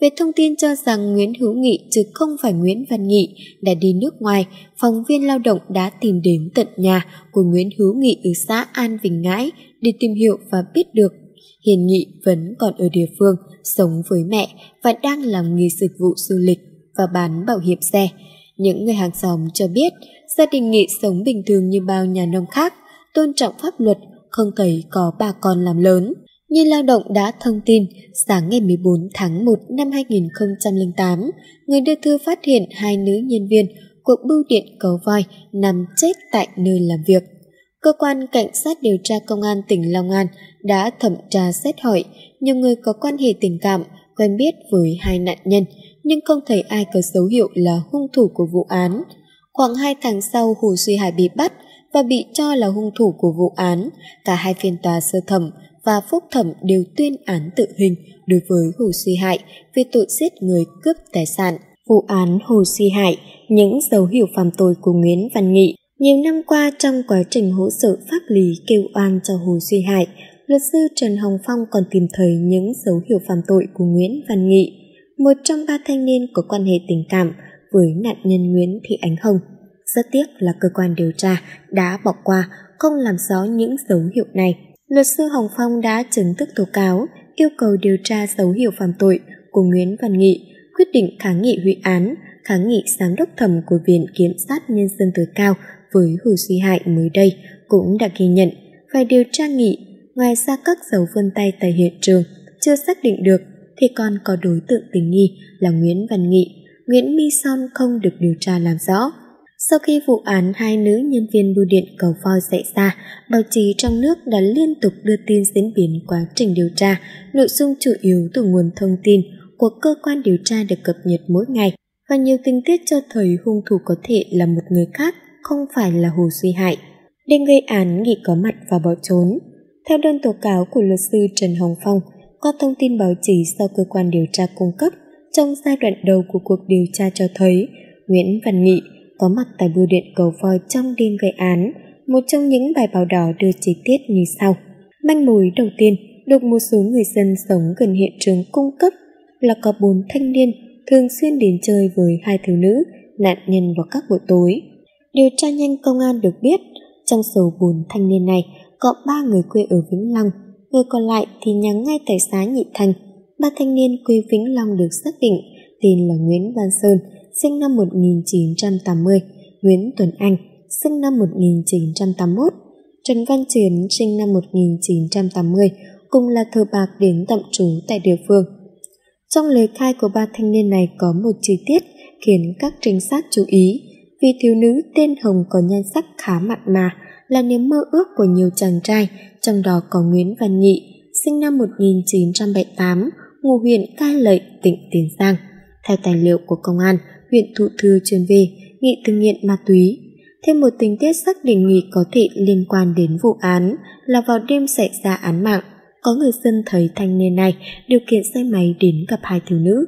Về thông tin cho rằng Nguyễn Hữu Nghị chứ không phải Nguyễn Văn Nghị đã đi nước ngoài, phóng viên lao động đã tìm đến tận nhà của Nguyễn Hữu Nghị ở xã An Vĩnh Ngãi để tìm hiểu và biết được Hiền Nghị vẫn còn ở địa phương, sống với mẹ và đang làm nghề dịch vụ du lịch và bán bảo hiểm xe. Những người hàng xóm cho biết gia đình Nghị sống bình thường như bao nhà nông khác, tôn trọng pháp luật không thấy có bà con làm lớn. nhân lao động đã thông tin, sáng ngày 14 tháng 1 năm 2008, người đưa thư phát hiện hai nữ nhân viên của bưu điện cầu voi nằm chết tại nơi làm việc. Cơ quan Cảnh sát điều tra Công an tỉnh Long An đã thẩm tra xét hỏi nhiều người có quan hệ tình cảm quen biết với hai nạn nhân nhưng không thấy ai có dấu hiệu là hung thủ của vụ án. Khoảng 2 tháng sau Hồ Duy Hải bị bắt, và bị cho là hung thủ của vụ án. Cả hai phiên tòa sơ thẩm và phúc thẩm đều tuyên án tự hình đối với Hồ Suy Hại về tội giết người cướp tài sản. Vụ án Hồ Suy Hại, những dấu hiệu phạm tội của Nguyễn Văn Nghị nhiều năm qua trong quá trình hỗ trợ pháp lý kêu oan cho Hồ Duy Hải, luật sư Trần Hồng Phong còn tìm thấy những dấu hiệu phạm tội của Nguyễn Văn Nghị, một trong ba thanh niên có quan hệ tình cảm với nạn nhân Nguyễn Thị Ánh Hồng. Rất tiếc là cơ quan điều tra đã bỏ qua, không làm rõ những dấu hiệu này. Luật sư Hồng Phong đã chứng thức tố cáo, yêu cầu điều tra dấu hiệu phạm tội của Nguyễn Văn Nghị, quyết định kháng nghị hủy án, kháng nghị giám đốc thẩm của Viện Kiểm sát Nhân dân tối cao với Hồ Duy Hại mới đây cũng đã ghi nhận phải điều tra nghị. Ngoài ra các dấu vân tay tại hiện trường chưa xác định được thì còn có đối tượng tình nghi là Nguyễn Văn Nghị. Nguyễn Mi Son không được điều tra làm rõ. Sau khi vụ án hai nữ nhân viên bưu điện cầu voi xảy ra, báo chí trong nước đã liên tục đưa tin diễn biến quá trình điều tra, nội dung chủ yếu từ nguồn thông tin của cơ quan điều tra được cập nhật mỗi ngày và nhiều tình tiết cho thấy hung thủ có thể là một người khác, không phải là Hồ Duy Hại. Đêm gây án nghỉ có mặt và bỏ trốn. Theo đơn tố cáo của luật sư Trần Hồng Phong, qua thông tin báo chí do cơ quan điều tra cung cấp trong giai đoạn đầu của cuộc điều tra cho thấy Nguyễn Văn Nghị có mặt tại bưu điện cầu voi trong đêm gây án, một trong những bài báo đỏ đưa chi tiết như sau. Manh mối đầu tiên được một số người dân sống gần hiện trường cung cấp là có bốn thanh niên thường xuyên đến chơi với hai thiếu nữ, nạn nhân vào các buổi tối. Điều tra nhanh công an được biết, trong số bốn thanh niên này có ba người quê ở Vĩnh Long, người còn lại thì nhà ngay tại xá Nhị Thành. Ba thanh niên quê Vĩnh Long được xác định tên là Nguyễn Văn Sơn, sinh năm 1980, Nguyễn Tuấn Anh, sinh năm 1981, Trần Văn Chiến sinh năm 1980, cùng là thờ bạc đến tạm trú tại địa phương. Trong lời khai của ba thanh niên này có một chi tiết khiến các trinh sát chú ý, vì thiếu nữ tên Hồng có nhan sắc khá mặn mà, là niềm mơ ước của nhiều chàng trai, trong đó có Nguyễn Văn Nhị, sinh năm 1978, ngụ huyện Cai Lậy, tỉnh Tiền Giang. Theo tài liệu của công an, huyện Thụ Thư truyền về, nghị từng nghiện ma túy. Thêm một tình tiết xác định nghị có thể liên quan đến vụ án là vào đêm xảy ra án mạng, có người dân thấy thanh niên này điều khiển xe máy đến gặp hai thiếu nữ.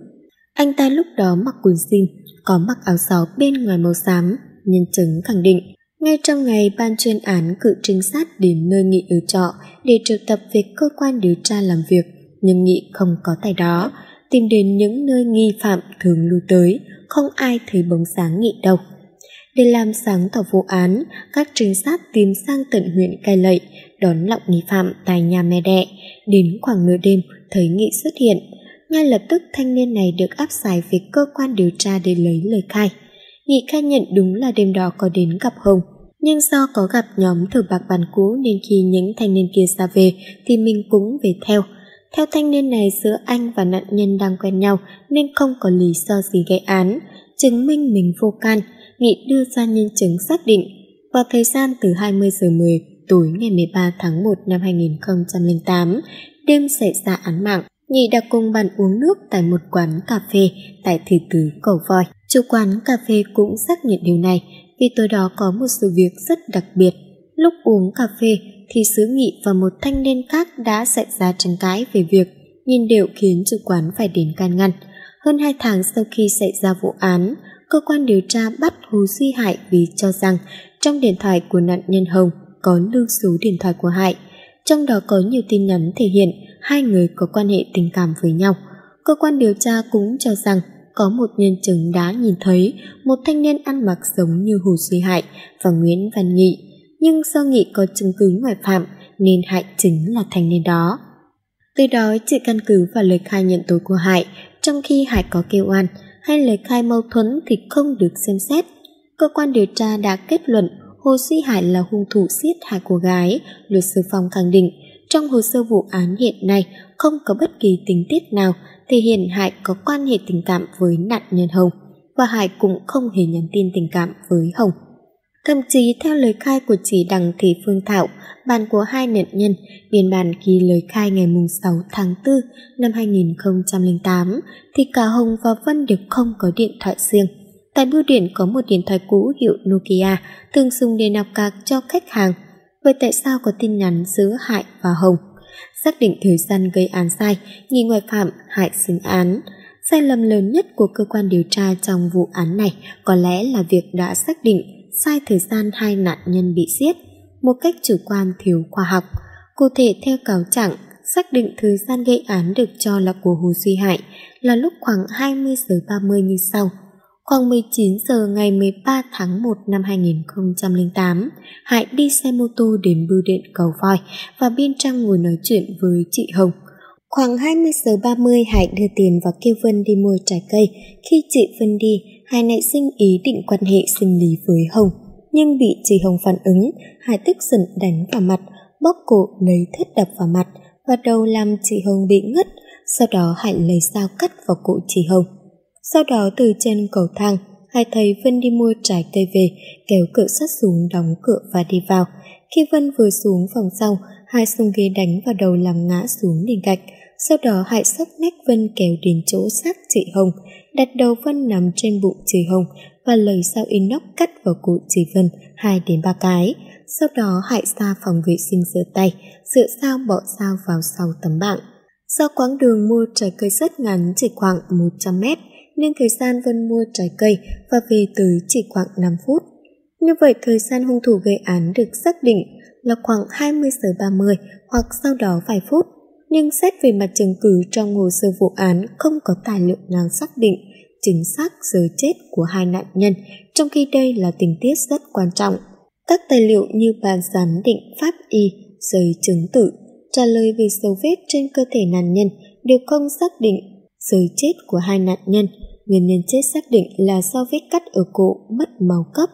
Anh ta lúc đó mặc quần jean, có mặc áo sáu bên ngoài màu xám, nhân chứng khẳng định. Ngay trong ngày ban chuyên án cử trinh sát đến nơi nghị ở trọ để triệu tập về cơ quan điều tra làm việc, nhưng nghị không có tài đó, tìm đến những nơi nghi phạm thường lui tới, không ai thấy bóng sáng nghị độc. Để làm sáng tỏ vụ án, các trinh sát tiến sang tận huyện Cai lệ, đón lọng nghi phạm tại nhà mẹ đẻ. Đến khoảng nửa đêm, thấy Nghị xuất hiện. Ngay lập tức thanh niên này được áp giải về cơ quan điều tra để lấy lời khai. Nghị khai nhận đúng là đêm đó có đến gặp Hồng, nhưng do có gặp nhóm thử bạc bàn cũ nên khi những thanh niên kia ra về thì mình cũng về theo – theo thanh niên này giữa anh và nạn nhân đang quen nhau nên không có lý do gì gây án, chứng minh mình vô can, Nghị đưa ra nhân chứng xác định. Vào thời gian từ 20 giờ 10 tối ngày 13 tháng 1 năm 2008, đêm xảy ra án mạng, Nhị đã cùng bạn uống nước tại một quán cà phê tại thị tứ Cầu Voi. Chủ quán cà phê cũng xác nhận điều này vì tối đó có một sự việc rất đặc biệt. Lúc uống cà phê, thì sứ nghị và một thanh niên khác đã xảy ra tranh cãi về việc nhìn đều khiến chủ quán phải đến can ngăn. Hơn hai tháng sau khi xảy ra vụ án, cơ quan điều tra bắt Hồ Duy Hải vì cho rằng trong điện thoại của nạn nhân Hồng có lưu số điện thoại của Hải. Trong đó có nhiều tin nhắn thể hiện hai người có quan hệ tình cảm với nhau. Cơ quan điều tra cũng cho rằng có một nhân chứng đã nhìn thấy một thanh niên ăn mặc giống như Hồ Duy Hải và Nguyễn Văn Nghị nhưng do nghị có chứng cứ ngoại phạm nên hại chính là thành niên đó. Từ đó chỉ căn cứ vào lời khai nhận tội của hại trong khi hại có kêu oan hay lời khai mâu thuẫn thì không được xem xét. Cơ quan điều tra đã kết luận Hồ Duy Hải là hung thủ giết hại cô gái, luật sư Phong khẳng định trong hồ sơ vụ án hiện nay không có bất kỳ tình tiết nào thể hiện Hải có quan hệ tình cảm với nạn nhân Hồng và Hải cũng không hề nhắn tin tình cảm với Hồng. Thậm chí theo lời khai của chị Đặng Thị Phương Thảo, bàn của hai nạn nhân, biên bản ghi lời khai ngày 6 tháng 4 năm 2008, thì cả Hồng và Vân đều không có điện thoại riêng. Tại bưu điện có một điện thoại cũ hiệu Nokia, thường dùng để nạp cạc cho khách hàng. Vậy tại sao có tin nhắn giữa hại và Hồng? Xác định thời gian gây án sai, nghi ngoại phạm, hại xứng án. Sai lầm lớn nhất của cơ quan điều tra trong vụ án này có lẽ là việc đã xác định sai thời gian hai nạn nhân bị giết một cách chủ quan thiếu khoa học. Cụ thể theo cáo trạng, xác định thời gian gây án được cho là của Hồ Duy Hải là lúc khoảng 20 giờ 30 như sau. Khoảng 19 giờ ngày 13 tháng 1 năm 2008, Hải đi xe mô tô đến bưu điện cầu voi và bên trong ngồi nói chuyện với chị Hồng. Khoảng 20 giờ 30 Hải đưa tiền và kêu Vân đi mua trái cây. Khi chị Vân đi, Hải nảy sinh ý định quan hệ sinh lý với Hồng, nhưng bị chị Hồng phản ứng, Hải tức giận đánh vào mặt, bóp cổ lấy thiết đập vào mặt và đầu làm chị Hồng bị ngất, sau đó Hải lấy dao cắt vào cổ chị Hồng. Sau đó từ trên cầu thang, Hải thấy Vân đi mua trái cây về, kéo cửa sắt xuống đóng cửa và đi vào. Khi Vân vừa xuống phòng sau, Hải xung ghế đánh vào đầu làm ngã xuống nền gạch sau đó hại sắc nách Vân kéo đến chỗ xác chị Hồng, đặt đầu Vân nằm trên bụng chị Hồng và lấy dao inox cắt vào cụ chị Vân hai đến ba cái. Sau đó hại ra phòng vệ sinh rửa tay, rửa dao bỏ dao vào sau tấm bảng. Do quãng đường mua trái cây rất ngắn chỉ khoảng 100 mét, nên thời gian Vân mua trái cây và về tới chỉ khoảng 5 phút. Như vậy thời gian hung thủ gây án được xác định là khoảng 20 giờ 30 hoặc sau đó vài phút nhưng xét về mặt chứng cứ trong hồ sơ vụ án không có tài liệu nào xác định chính xác giờ chết của hai nạn nhân, trong khi đây là tình tiết rất quan trọng. Các tài liệu như bàn giám định pháp y, giấy chứng tử, trả lời về dấu vết trên cơ thể nạn nhân đều không xác định giờ chết của hai nạn nhân. Nguyên nhân chết xác định là do vết cắt ở cổ mất máu cấp.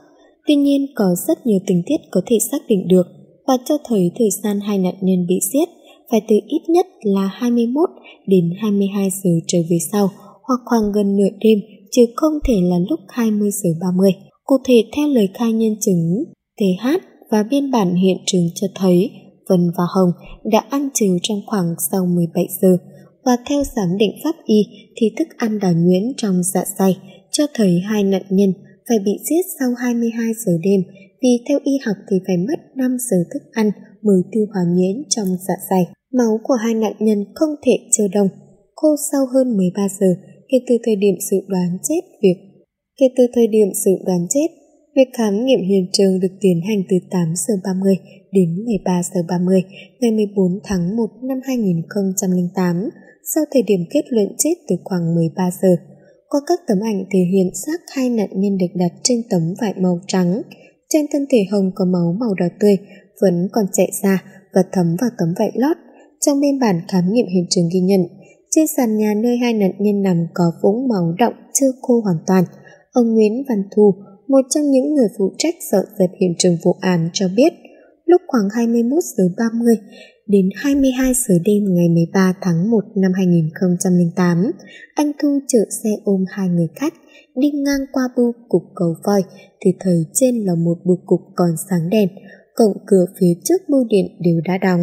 Tuy nhiên có rất nhiều tình tiết có thể xác định được và cho thấy thời gian hai nạn nhân bị giết – phải từ ít nhất là 21 đến 22 giờ trở về sau hoặc khoảng gần nửa đêm chứ không thể là lúc 20 giờ 30. Cụ thể theo lời khai nhân chứng, TH và biên bản hiện trường cho thấy Vân và Hồng đã ăn chiều trong khoảng sau 17 giờ và theo giám định pháp y thì thức ăn đã nhuyễn trong dạ dày cho thấy hai nạn nhân phải bị giết sau 22 giờ đêm vì theo y học thì phải mất 5 giờ thức ăn mới tiêu hóa nhuyễn trong dạ dày. Máu của hai nạn nhân không thể chờ đông Cô sau hơn 13 giờ kể từ thời điểm dự đoán chết việc. Kể từ thời điểm dự đoán chết, việc khám nghiệm hiện trường được tiến hành từ 8 giờ 30 đến 13 giờ 30 ngày 14 tháng 1 năm 2008 sau thời điểm kết luận chết từ khoảng 13 giờ. Qua các tấm ảnh thể hiện xác hai nạn nhân được đặt trên tấm vải màu trắng, trên thân thể Hồng có máu màu đỏ tươi Vấn còn chạy ra và thấm vào tấm vải lót. Trong biên bản khám nghiệm hiện trường ghi nhận, trên sàn nhà nơi hai nạn nhân nằm có vũng máu động chưa khô hoàn toàn. Ông Nguyễn Văn Thu, một trong những người phụ trách dọn dẹp hiện trường vụ án cho biết, lúc khoảng 21 giờ 30 đến 22 giờ đêm ngày 13 tháng 1 năm 2008, anh Thu chở xe ôm hai người khách đi ngang qua bưu cục cầu voi thì thấy trên là một bưu cục còn sáng đèn cổng cửa phía trước bưu điện đều đã đóng.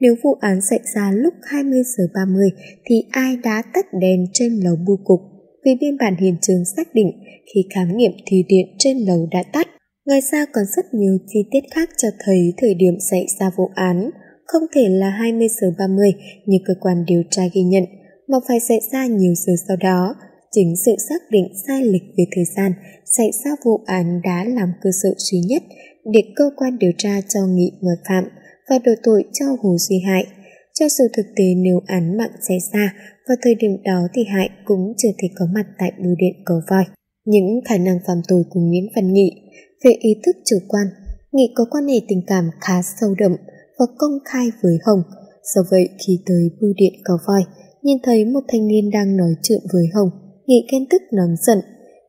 Nếu vụ án xảy ra lúc 20 giờ 30 thì ai đã tắt đèn trên lầu bưu cục? Vì biên bản hiện trường xác định khi khám nghiệm thì điện trên lầu đã tắt. Ngoài ra còn rất nhiều chi tiết khác cho thấy thời điểm xảy ra vụ án. Không thể là 20 giờ 30 như cơ quan điều tra ghi nhận, mà phải xảy ra nhiều giờ sau đó. Chính sự xác định sai lệch về thời gian xảy ra vụ án đã làm cơ sở duy nhất để cơ quan điều tra cho nghị người phạm và đổ tội cho Hồ Duy Hại. Cho dù thực tế nếu án mạng xảy ra vào thời điểm đó thì Hại cũng chưa thể có mặt tại bưu điện cầu voi. Những khả năng phạm tội của Nguyễn Văn Nghị về ý thức chủ quan, Nghị có quan hệ tình cảm khá sâu đậm và công khai với Hồng. Do vậy khi tới bưu điện cầu voi, nhìn thấy một thanh niên đang nói chuyện với Hồng, Nghị ghen tức nóng giận.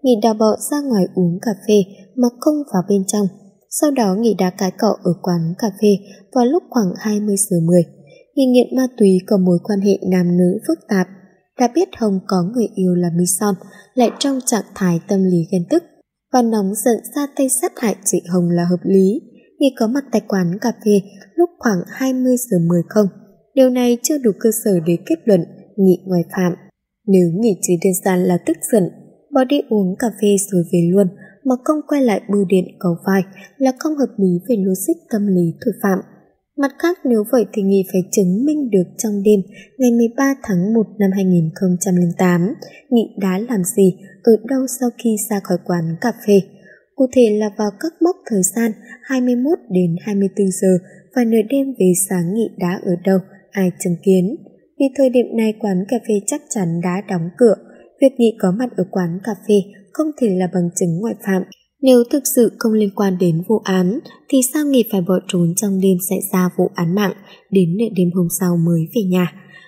Nghị đào bỏ ra ngoài uống cà phê mà không vào bên trong sau đó nghỉ đá cái cậu ở quán cà phê vào lúc khoảng 20 giờ 10. Nghi nghiện ma túy có mối quan hệ nam nữ phức tạp. Đã biết Hồng có người yêu là Mison, lại trong trạng thái tâm lý ghen tức. Và nóng giận ra tay sát hại chị Hồng là hợp lý. Nghi có mặt tại quán cà phê lúc khoảng 20 giờ 10 không? Điều này chưa đủ cơ sở để kết luận Nghị ngoài phạm. Nếu Nghị chỉ đơn giản là tức giận, bỏ đi uống cà phê rồi về luôn, mà không quay lại bưu điện cầu vai là không hợp lý về logic tâm lý thủ phạm. Mặt khác nếu vậy thì Nghi phải chứng minh được trong đêm ngày 13 tháng 1 năm 2008 Nghị đã làm gì, ở đâu sau khi ra khỏi quán cà phê. Cụ thể là vào các mốc thời gian 21 đến 24 giờ và nửa đêm về sáng Nghị đã ở đâu, ai chứng kiến. Vì thời điểm này quán cà phê chắc chắn đã đóng cửa, việc Nghị có mặt ở quán cà phê không thể là bằng chứng ngoại phạm. Nếu thực sự không liên quan đến vụ án, thì sao Nghị phải bỏ trốn trong đêm xảy ra vụ án mạng, đến nửa đêm hôm sau mới về nhà.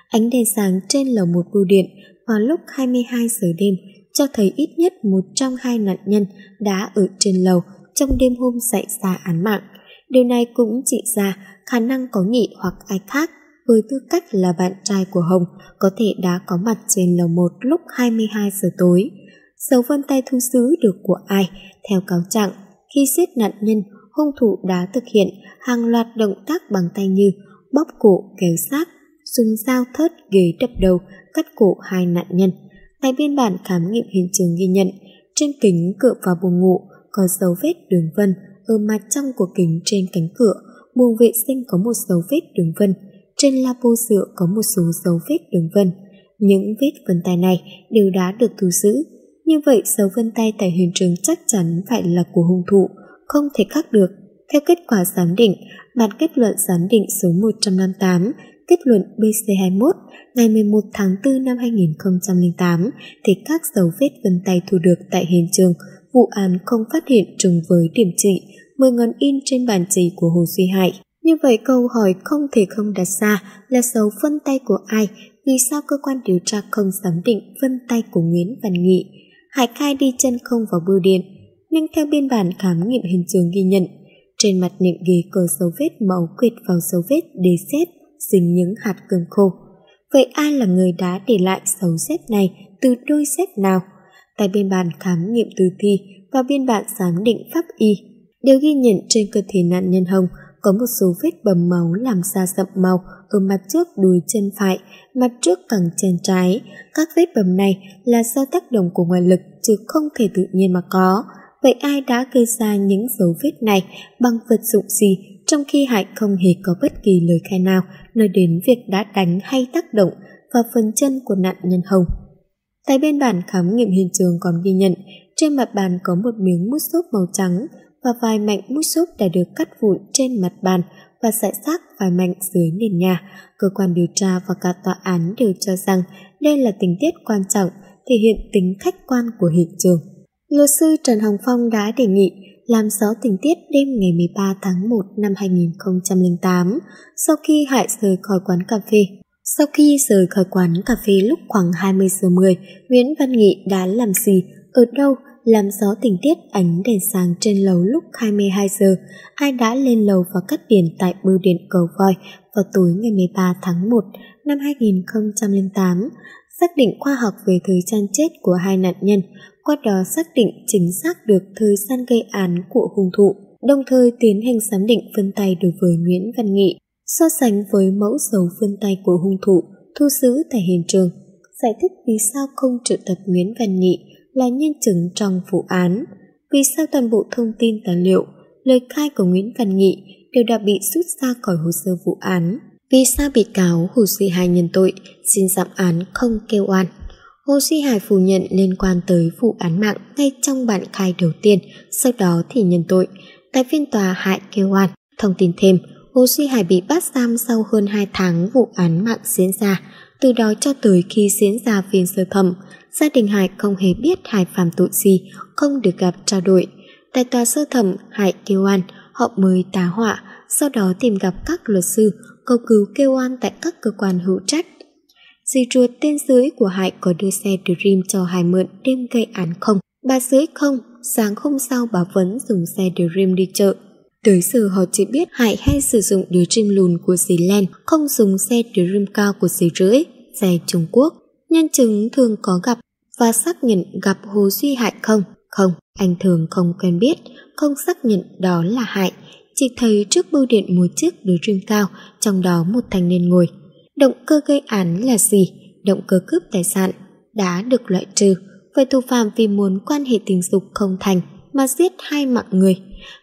Ánh đèn sáng trên lầu một bưu điện vào lúc 22 giờ đêm cho thấy ít nhất một trong hai nạn nhân đã ở trên lầu trong đêm hôm xảy ra án mạng. Điều này cũng chỉ ra khả năng có nhị hoặc ai khác với tư cách là bạn trai của Hồng có thể đã có mặt trên lầu 1 lúc 22 giờ tối dấu vân tay thu xứ được của ai. Theo cáo trạng, khi giết nạn nhân, hung thủ đã thực hiện hàng loạt động tác bằng tay như bóp cổ kéo xác, dùng dao thớt ghế đập đầu, cắt cổ hai nạn nhân. Tại biên bản khám nghiệm hiện trường ghi nhận, trên kính cửa vào buồng ngủ có dấu vết đường vân ở mặt trong của kính trên cánh cửa, buồng vệ sinh có một dấu vết đường vân, trên bô sữa có một số dấu vết đường vân. Những vết vân tay này đều đã được thu giữ như vậy dấu vân tay tại hiện trường chắc chắn phải là của hung thủ, không thể khác được. Theo kết quả giám định, bản kết luận giám định số 158, kết luận BC21 ngày 11 tháng 4 năm 2008 thì các dấu vết vân tay thu được tại hiện trường vụ án không phát hiện trùng với điểm trị 10 ngón in trên bàn chì của Hồ Duy Hải. Như vậy câu hỏi không thể không đặt ra là dấu vân tay của ai, vì sao cơ quan điều tra không giám định vân tay của Nguyễn Văn Nghị Hải Khai đi chân không vào bưu điện, nhưng theo biên bản khám nghiệm hiện trường ghi nhận, trên mặt nệm ghế có dấu vết máu quệt vào dấu vết để xét dính những hạt cương khô. Vậy ai là người đã để lại dấu xét này từ đôi xét nào? Tại biên bản khám nghiệm tử thi và biên bản giám định pháp y đều ghi nhận trên cơ thể nạn nhân Hồng có một số vết bầm máu làm da sậm màu ở mặt trước đùi chân phải, mặt trước cẳng chân trái. Các vết bầm này là do tác động của ngoại lực chứ không thể tự nhiên mà có. Vậy ai đã gây ra những dấu vết này bằng vật dụng gì trong khi Hải không hề có bất kỳ lời khai nào nơi đến việc đã đánh hay tác động vào phần chân của nạn nhân Hồng. Tại bên bản khám nghiệm hiện trường còn ghi nhận trên mặt bàn có một miếng mút xốp màu trắng và vài mảnh mút xốp đã được cắt vụn trên mặt bàn và giải xác vài mảnh dưới nền nhà. Cơ quan điều tra và cả tòa án đều cho rằng đây là tình tiết quan trọng thể hiện tính khách quan của hiện trường. Luật sư Trần Hồng Phong đã đề nghị làm rõ tình tiết đêm ngày 13 tháng 1 năm 2008 sau khi Hải rời khỏi quán cà phê. Sau khi rời khỏi quán cà phê lúc khoảng 20 giờ 10, Nguyễn Văn Nghị đã làm gì, ở đâu làm rõ tình tiết ánh đèn sáng trên lầu lúc 22 giờ, ai đã lên lầu và cắt điện tại bưu điện cầu voi vào tối ngày 13 tháng 1 năm 2008, xác định khoa học về thời gian chết của hai nạn nhân, qua đó xác định chính xác được thời gian gây án của hung thủ, đồng thời tiến hành giám định vân tay đối với Nguyễn Văn Nghị, so sánh với mẫu dấu vân tay của hung thủ thu giữ tại hiện trường, giải thích vì sao không triệu tập Nguyễn Văn Nghị là nhân chứng trong vụ án. Vì sao toàn bộ thông tin tài liệu, lời khai của Nguyễn Văn Nghị đều đã bị rút ra khỏi hồ sơ vụ án? Vì sao bị cáo Hồ Duy Hải nhận tội, xin giảm án không kêu oan? Hồ Duy Hải phủ nhận liên quan tới vụ án mạng ngay trong bản khai đầu tiên, sau đó thì nhận tội. Tại phiên tòa Hải kêu oan, thông tin thêm, Hồ Duy Hải bị bắt giam sau hơn 2 tháng vụ án mạng diễn ra, từ đó cho tới khi diễn ra phiên sơ thẩm, gia đình Hải không hề biết Hải phạm tội gì, không được gặp trao đổi. Tại tòa sơ thẩm, Hải kêu an, họ mới tá họa, sau đó tìm gặp các luật sư, cầu cứu kêu an tại các cơ quan hữu trách. Dì ruột tên dưới của Hải có đưa xe Dream cho Hải mượn đêm gây án không? Bà dưới không, sáng hôm sau bà vẫn dùng xe Dream đi chợ. Tới giờ họ chỉ biết Hải hay sử dụng Dream lùn của dì Len, không dùng xe Dream cao của dì rưỡi, xe Trung Quốc nhân chứng thường có gặp và xác nhận gặp Hồ Duy Hại không? Không, anh thường không quen biết, không xác nhận đó là Hại. Chỉ thấy trước bưu điện một chiếc đối dream cao, trong đó một thanh niên ngồi. Động cơ gây án là gì? Động cơ cướp tài sản đã được loại trừ. Vậy thủ phạm vì muốn quan hệ tình dục không thành mà giết hai mạng người.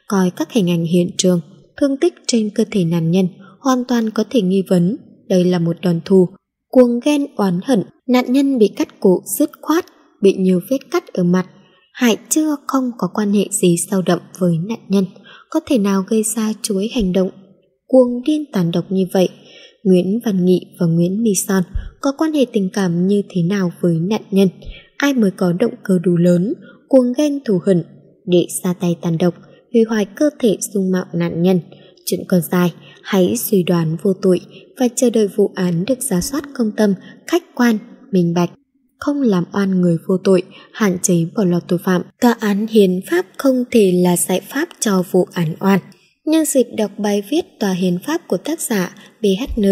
Coi các hình ảnh hiện trường, thương tích trên cơ thể nạn nhân hoàn toàn có thể nghi vấn đây là một đòn thù cuồng ghen oán hận, nạn nhân bị cắt cổ dứt khoát, bị nhiều vết cắt ở mặt. Hải chưa không có quan hệ gì sâu đậm với nạn nhân, có thể nào gây ra chuỗi hành động cuồng điên tàn độc như vậy. Nguyễn Văn Nghị và Nguyễn Mi Son có quan hệ tình cảm như thế nào với nạn nhân? Ai mới có động cơ đủ lớn, cuồng ghen thù hận để ra tay tàn độc, hủy hoại cơ thể dung mạo nạn nhân? Chuyện còn dài, hãy suy đoán vô tội và chờ đợi vụ án được giả soát công tâm, khách quan, minh bạch không làm oan người vô tội, hạn chế bỏ lọt tội phạm. Tòa án hiến pháp không thể là giải pháp cho vụ án oan. Nhân dịp đọc bài viết Tòa hiến pháp của tác giả BHN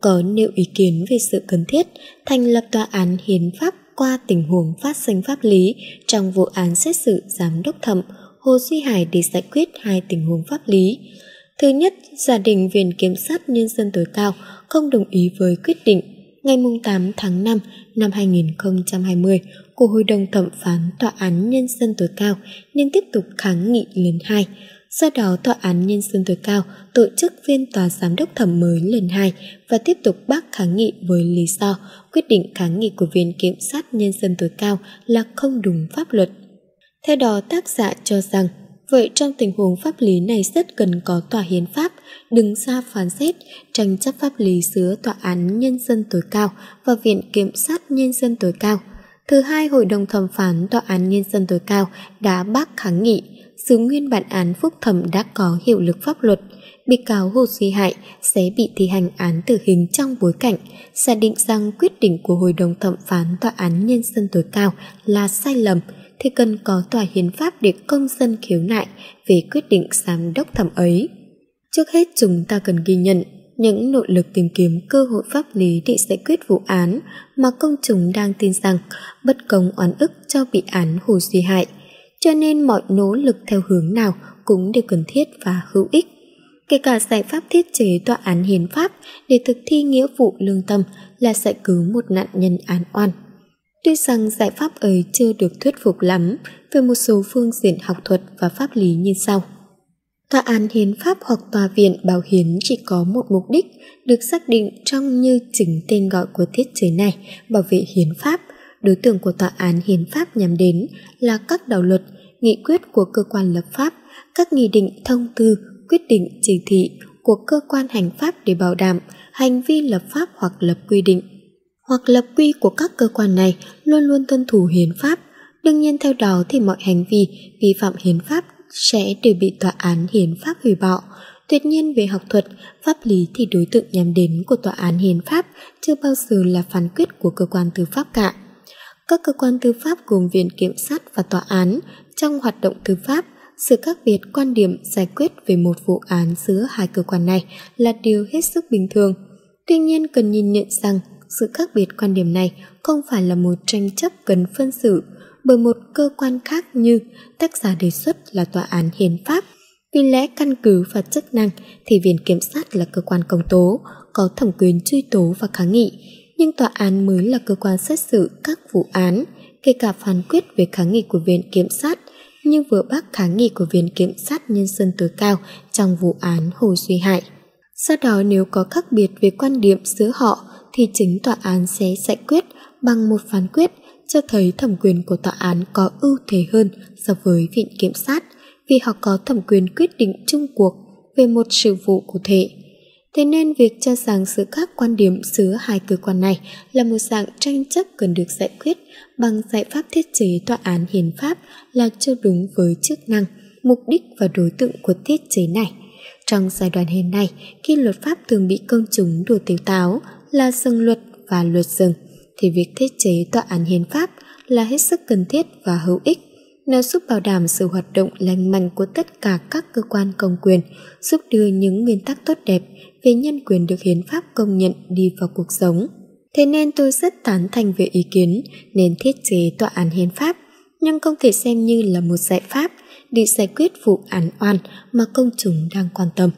có nêu ý kiến về sự cần thiết thành lập tòa án hiến pháp qua tình huống phát sinh pháp lý trong vụ án xét xử giám đốc thẩm Hồ Duy Hải để giải quyết hai tình huống pháp lý. Thứ nhất, gia đình Viện Kiểm sát Nhân dân tối cao không đồng ý với quyết định ngày 8 tháng 5 năm 2020 của Hội đồng thẩm phán Tòa án Nhân dân tối cao nên tiếp tục kháng nghị lần 2. Sau đó, Tòa án Nhân dân tối cao tổ chức phiên tòa giám đốc thẩm mới lần 2 và tiếp tục bác kháng nghị với lý do quyết định kháng nghị của Viện Kiểm sát Nhân dân tối cao là không đúng pháp luật. Theo đó, tác giả cho rằng Vậy trong tình huống pháp lý này rất cần có tòa hiến pháp, đứng ra phán xét, tranh chấp pháp lý giữa tòa án nhân dân tối cao và viện kiểm sát nhân dân tối cao. Thứ hai, Hội đồng thẩm phán Tòa án Nhân dân tối cao đã bác kháng nghị giữ nguyên bản án phúc thẩm đã có hiệu lực pháp luật, bị cáo Hồ Duy hải sẽ bị thi hành án tử hình trong bối cảnh xác định rằng quyết định của Hội đồng thẩm phán Tòa án Nhân dân tối cao là sai lầm, thì cần có tòa hiến pháp để công dân khiếu nại về quyết định giám đốc thẩm ấy. Trước hết chúng ta cần ghi nhận những nỗ lực tìm kiếm cơ hội pháp lý để giải quyết vụ án mà công chúng đang tin rằng bất công oán ức cho bị án Hồ Duy Hại, cho nên mọi nỗ lực theo hướng nào cũng đều cần thiết và hữu ích. Kể cả giải pháp thiết chế tòa án hiến pháp để thực thi nghĩa vụ lương tâm là giải cứu một nạn nhân án oan. Tuy rằng giải pháp ấy chưa được thuyết phục lắm về một số phương diện học thuật và pháp lý như sau. Tòa án hiến pháp hoặc tòa viện bảo hiến chỉ có một mục đích được xác định trong như chính tên gọi của thiết chế này, bảo vệ hiến pháp. Đối tượng của tòa án hiến pháp nhằm đến là các đạo luật, nghị quyết của cơ quan lập pháp, các nghị định thông tư, quyết định chỉ thị của cơ quan hành pháp để bảo đảm hành vi lập pháp hoặc lập quy định hoặc lập quy của các cơ quan này luôn luôn tuân thủ hiến pháp. Đương nhiên theo đó thì mọi hành vi vi phạm hiến pháp sẽ đều bị tòa án hiến pháp hủy bỏ. Tuyệt nhiên về học thuật, pháp lý thì đối tượng nhắm đến của tòa án hiến pháp chưa bao giờ là phán quyết của cơ quan tư pháp cả. Các cơ quan tư pháp gồm Viện Kiểm sát và Tòa án trong hoạt động tư pháp sự khác biệt quan điểm giải quyết về một vụ án giữa hai cơ quan này là điều hết sức bình thường. Tuy nhiên cần nhìn nhận rằng sự khác biệt quan điểm này không phải là một tranh chấp cần phân xử bởi một cơ quan khác như tác giả đề xuất là tòa án hiến pháp vì lẽ căn cứ và chức năng thì viện kiểm sát là cơ quan công tố có thẩm quyền truy tố và kháng nghị nhưng tòa án mới là cơ quan xét xử các vụ án kể cả phán quyết về kháng nghị của viện kiểm sát như vừa bác kháng nghị của viện kiểm sát nhân dân tối cao trong vụ án hồ duy hại do đó nếu có khác biệt về quan điểm giữa họ thì chính tòa án sẽ giải quyết bằng một phán quyết cho thấy thẩm quyền của tòa án có ưu thế hơn so với viện kiểm sát vì họ có thẩm quyền quyết định chung cuộc về một sự vụ cụ thể. Thế nên việc cho rằng sự khác quan điểm giữa hai cơ quan này là một dạng tranh chấp cần được giải quyết bằng giải pháp thiết chế tòa án hiến pháp là chưa đúng với chức năng, mục đích và đối tượng của thiết chế này. Trong giai đoạn hiện nay, khi luật pháp thường bị công chúng đùa tiểu táo, là rừng luật và luật rừng thì việc thiết chế tòa án hiến pháp là hết sức cần thiết và hữu ích nó giúp bảo đảm sự hoạt động lành mạnh của tất cả các cơ quan công quyền, giúp đưa những nguyên tắc tốt đẹp về nhân quyền được hiến pháp công nhận đi vào cuộc sống. Thế nên tôi rất tán thành về ý kiến nên thiết chế tòa án hiến pháp, nhưng không thể xem như là một giải pháp để giải quyết vụ án oan mà công chúng đang quan tâm.